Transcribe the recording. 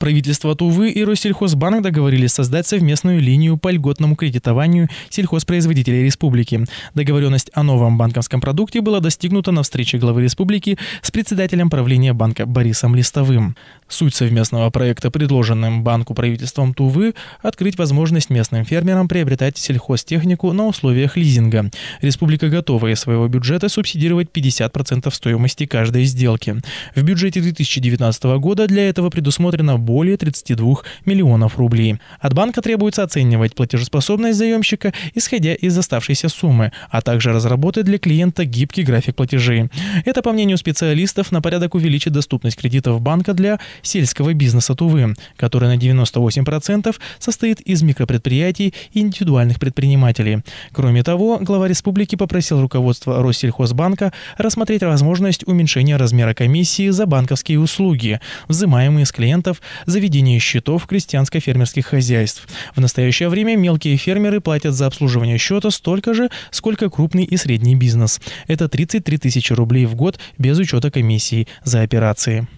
Правительство Тувы и Россельхозбанк договорились создать совместную линию по льготному кредитованию сельхозпроизводителей республики. Договоренность о новом банковском продукте была достигнута на встрече главы республики с председателем правления банка Борисом Листовым. Суть совместного проекта, предложенным банку правительством Тувы, открыть возможность местным фермерам приобретать сельхозтехнику на условиях лизинга. Республика готова из своего бюджета субсидировать 50% стоимости каждой сделки. В бюджете 2019 года для этого предусмотрено более 32 миллионов рублей. От банка требуется оценивать платежеспособность заемщика, исходя из оставшейся суммы, а также разработать для клиента гибкий график платежей. Это, по мнению специалистов, на порядок увеличит доступность кредитов банка для сельского бизнеса Тувы, который на 98% состоит из микропредприятий и индивидуальных предпринимателей. Кроме того, глава республики попросил руководство Россельхозбанка рассмотреть возможность уменьшения размера комиссии за банковские услуги, взимаемые с клиентов заведения счетов крестьянско-фермерских хозяйств. В настоящее время мелкие фермеры платят за обслуживание счета столько же, сколько крупный и средний бизнес. Это 33 тысячи рублей в год без учета комиссии за операции.